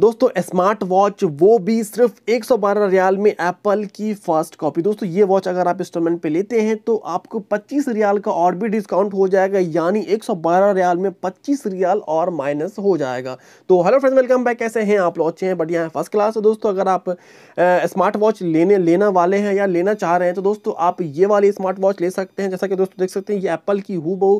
दोस्तों smart watch वो भी सिर्फ 112 रियाल में एप्पल की फर्स्ट कॉपी दोस्तों ये वॉच अगर आप इंस्टॉलमेंट पे लेते हैं तो आपको 25 रियाल का और भी डिस्काउंट हो जाएगा यानी 112 रियाल में 25 रियाल और माइनस हो जाएगा तो हेलो फ्रेंड्स वेलकम बैक कैसे हैं आप लोग अच्छे हैं बढ़िया है फर्स्ट क्लास है दोस्तों अगर आप स्मार्ट वॉच लेने लेना वाले हैं या लेना चाह रहे हैं तो दोस्तों आप ये वाली स्मार्ट वॉच ले सकते हैं जैसा कि दोस्तों देख सकते हैं ये एप्पल की हु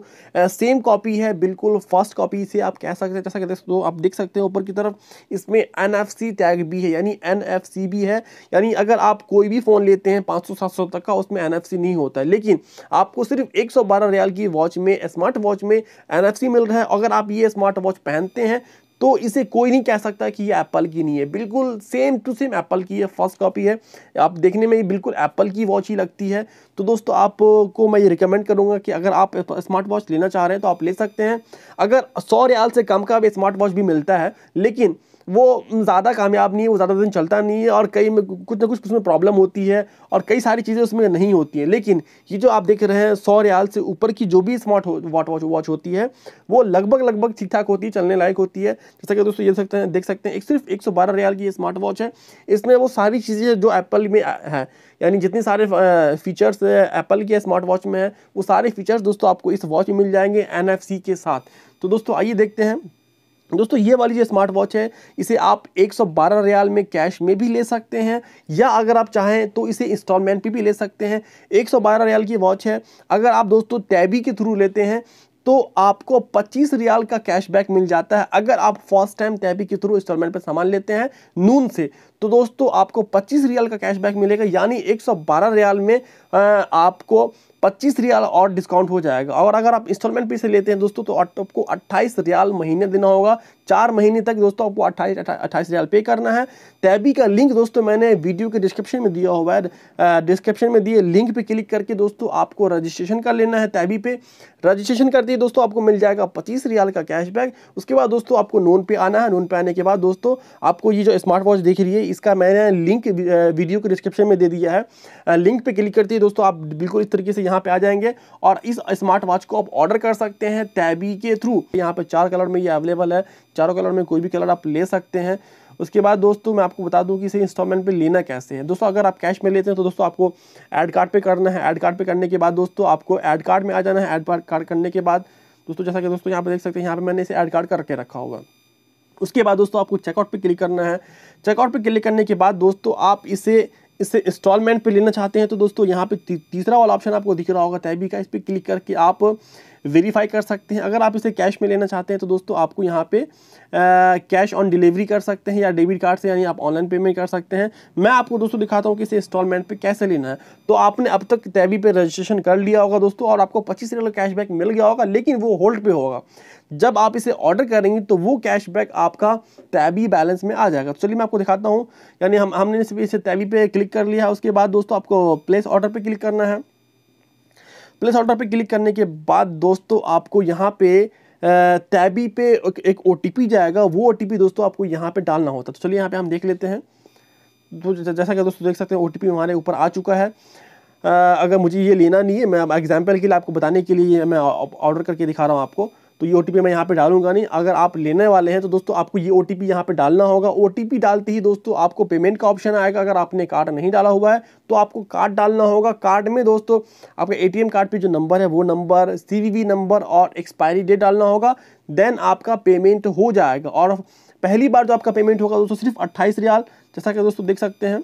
सेम कॉपी है बिल्कुल फर्स्ट कॉपी से आप कह सकते हैं जैसा कि दोस्तों आप देख सकते हैं ऊपर की तरफ इस इसमें एन टैग भी है यानी एन भी है यानी अगर आप कोई भी फ़ोन लेते हैं 500-700 तक का उसमें एन नहीं होता है लेकिन आपको सिर्फ 112 रियाल की वॉच में स्मार्ट वॉच में एन मिल रहा है अगर आप ये स्मार्ट वॉच पहनते हैं तो इसे कोई नहीं कह सकता कि ये एप्पल की नहीं है बिल्कुल सेम टू सेम एप्पल की है फर्स्ट कॉपी है आप देखने में ये बिल्कुल एप्पल की वॉच ही लगती है तो दोस्तों आपको मैं ये रिकमेंड करूँगा कि अगर आप स्मार्ट वॉच लेना चाह रहे हैं तो आप ले सकते हैं अगर सौ रियाल से कम का भी स्मार्ट वॉच भी मिलता है लेकिन वो ज़्यादा कामयाब नहीं है वो ज़्यादा दिन चलता नहीं है और कई में कुछ ना कुछ उसमें प्रॉब्लम होती है और कई सारी चीज़ें उसमें नहीं होती हैं लेकिन ये जो आप देख रहे हैं सौ रियाल से ऊपर की जो भी स्मार्ट वॉच वॉच होती है वो लगभग लगभग ठीक ठाक होती है चलने लायक होती है जैसा कि दोस्तों ये सकते हैं देख सकते हैं एक सिर्फ एक सौ बारह रियाल की स्मार्ट वॉच है इसमें वो सारी चीज़ें जो एप्पल में है यानी जितने सारे फीचर्स एप्पल के स्मार्ट वॉच में है वो सारे फीचर्स दोस्तों आपको इस वॉच में मिल जाएंगे एन के साथ तो दोस्तों आइए देखते हैं दोस्तों ये वाली जो स्मार्ट वॉच है इसे आप 112 रियाल में कैश में भी ले सकते हैं या अगर आप चाहें तो इसे इंस्टॉलमेंट पे भी ले सकते हैं 112 रियाल की वॉच है अगर आप दोस्तों टैबी के थ्रू लेते हैं तो आपको 25 रियाल का कैशबैक मिल जाता है अगर आप फर्स्ट टाइम टैपी के थ्रू इंस्टॉलमेंट पर सामान लेते हैं नून से तो दोस्तों आपको पच्चीस रियाल का कैशबैक मिलेगा यानी एक रियाल में आपको पच्चीस रियाल और डिस्काउंट हो जाएगा और अगर आप इंस्टॉलमेंट पे से लेते हैं दोस्तों तो आपको अट्ठाईस रियाल महीने देना होगा चार महीने तक दोस्तों आपको अट्ठाईस 28 रियाल पे करना है तैबी का लिंक दोस्तों मैंने वीडियो के डिस्क्रिप्शन में दिया हुआ है डिस्क्रिप्शन में दिए लिंक पे क्लिक करके दोस्तों आपको रजिस्ट्रेशन कर लेना है तैबी पे रजिस्ट्रेशन कर दिए दोस्तों आपको मिल जाएगा पच्चीस रियाल का कैशबैक उसके बाद दोस्तों आपको नोन पे आना है नोन पे आने के बाद दोस्तों आपको ये जो स्मार्ट वॉच देख रही है इसका मैंने लिंक वीडियो के डिस्क्रिप्शन में दे दिया है लिंक पे क्लिक करते ही दोस्तों आप बिल्कुल इस तरीके से यहाँ पे आ जाएंगे और इस स्मार्ट वॉच को आप ऑर्डर कर सकते हैं टैबी के थ्रू यहाँ पे चार कलर में ये अवेलेबल है चारों कलर में कोई भी कलर आप ले सकते हैं उसके बाद दोस्तों मैं आपको बता दूं कि इसे इंस्टॉलमेंट पे लेना कैसे है दोस्तों अगर आप कैश में लेते हैं तो दोस्तों आपको ऐड कार्ड पे करना है ऐड कार्ड पे करने के बाद दोस्तों आपको ऐड कार्ड में आ जाना है ऐड कार्ड करने के बाद दोस्तों जैसा कि दोस्तों यहाँ पर देख सकते हैं यहाँ पर मैंने इसे ऐड कार्ड करके रखा होगा उसके बाद दोस्तों आपको चेकआउट पे क्लिक करना है चेकआउट पे क्लिक करने के बाद दोस्तों आप इसे इसे इंस्टॉलमेंट पे लेना चाहते हैं तो दोस्तों यहाँ पे ती, तीसरा वाला ऑप्शन आपको दिख रहा होगा तैबी का इस पर क्लिक करके आप वेरीफाई कर सकते हैं अगर आप इसे कैश में लेना चाहते हैं तो दोस्तों आपको यहाँ पे कैश ऑन डिलीवरी कर सकते हैं या डेबिट कार्ड से यानी आप ऑनलाइन पेमेंट कर सकते हैं मैं आपको दोस्तों दिखाता हूँ कि इसे इंस्टॉलमेंट पे कैसे लेना है तो आपने अब तक तैबी पे रजिस्ट्रेशन कर लिया होगा दोस्तों और आपको पच्चीस रियल कैशबैक मिल गया होगा लेकिन वो होल्ड पे होगा जब आप इसे ऑर्डर करेंगे तो वो कैशबैक आपका तैबी बैलेंस में आ जाएगा तो चलिए मैं आपको दिखाता हूँ यानी हम हमने इसे तैबी पर क्लिक कर लिया है उसके बाद दोस्तों आपको प्लेस ऑर्डर पर क्लिक करना है प्लस ऑर्डर पे क्लिक करने के बाद दोस्तों आपको यहाँ पे टैबी पे एक ओ जाएगा वो ओ दोस्तों आपको यहाँ पे डालना होता है तो चलिए यहाँ पे हम देख लेते हैं तो जैसा कि दोस्तों देख सकते हैं ओ टी हमारे ऊपर आ चुका है अगर मुझे ये लेना नहीं है मैं एग्जाम्पल के लिए आपको बताने के लिए मैं ऑर्डर करके दिखा रहा हूँ आपको तो ये ओ मैं यहाँ पे डालूंगा नहीं अगर आप लेने वाले हैं तो दोस्तों आपको ये ओ टी पी यहाँ पर डालना होगा ओ डालते ही दोस्तों आपको पेमेंट का ऑप्शन आएगा अगर आपने कार्ड नहीं डाला हुआ है तो आपको कार्ड डालना होगा कार्ड में दोस्तों आपका ए कार्ड पर जो नंबर है वो नंबर सी नंबर और एक्सपायरी डेट डालना होगा देन आपका पेमेंट हो जाएगा और पहली बार जो आपका पेमेंट होगा दोस्तों सिर्फ अट्ठाईस रियाल जैसा कि दोस्तों देख सकते हैं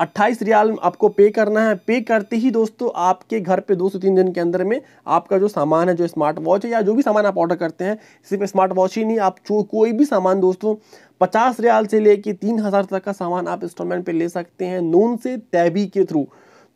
अट्ठाईस रियाल आपको पे करना है पे करते ही दोस्तों आपके घर पे दो से तीन दिन के अंदर में आपका जो सामान है जो स्मार्ट वॉच है या जो भी सामान आप ऑर्डर करते हैं सिर्फ स्मार्ट वॉच ही नहीं आप जो कोई भी सामान दोस्तों पचास रियाल से लेके तीन हज़ार तक का सामान आप इंस्टॉलमेंट पे ले सकते हैं नून से तैबी के थ्रू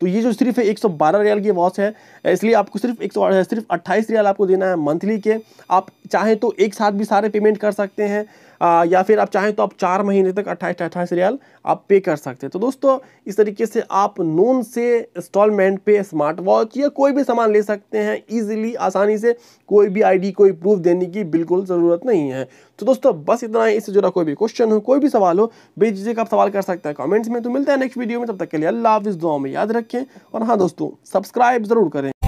तो ये जो सिर्फ सौ 112 रियाल की वॉच है इसलिए आपको सिर्फ एक सिर्फ 28 रियाल आपको देना है मंथली के आप चाहें तो एक साथ भी सारे पेमेंट कर सकते हैं आ, या फिर आप चाहें तो आप चार महीने तक अट्ठाईस अट्ठाईस रियाल आप पे कर सकते हैं तो दोस्तों इस तरीके से आप नोन से इंस्टॉलमेंट पे स्मार्ट वॉच या कोई भी सामान ले सकते हैं ईजिली आसानी से कोई भी आईडी कोई प्रूफ देने की बिल्कुल ज़रूरत नहीं है तो दोस्तों बस इतना ही इससे जुड़ा कोई भी क्वेश्चन हो कोई भी सवाल हो बेझिझक आप सवाल कर सकते हैं कॉमेंट्स में तो मिलता है नेक्स्ट वीडियो में तब तक के लिए अल्लाह इस दुआ में याद रखें और हाँ दोस्तों सब्सक्राइब ज़रूर करें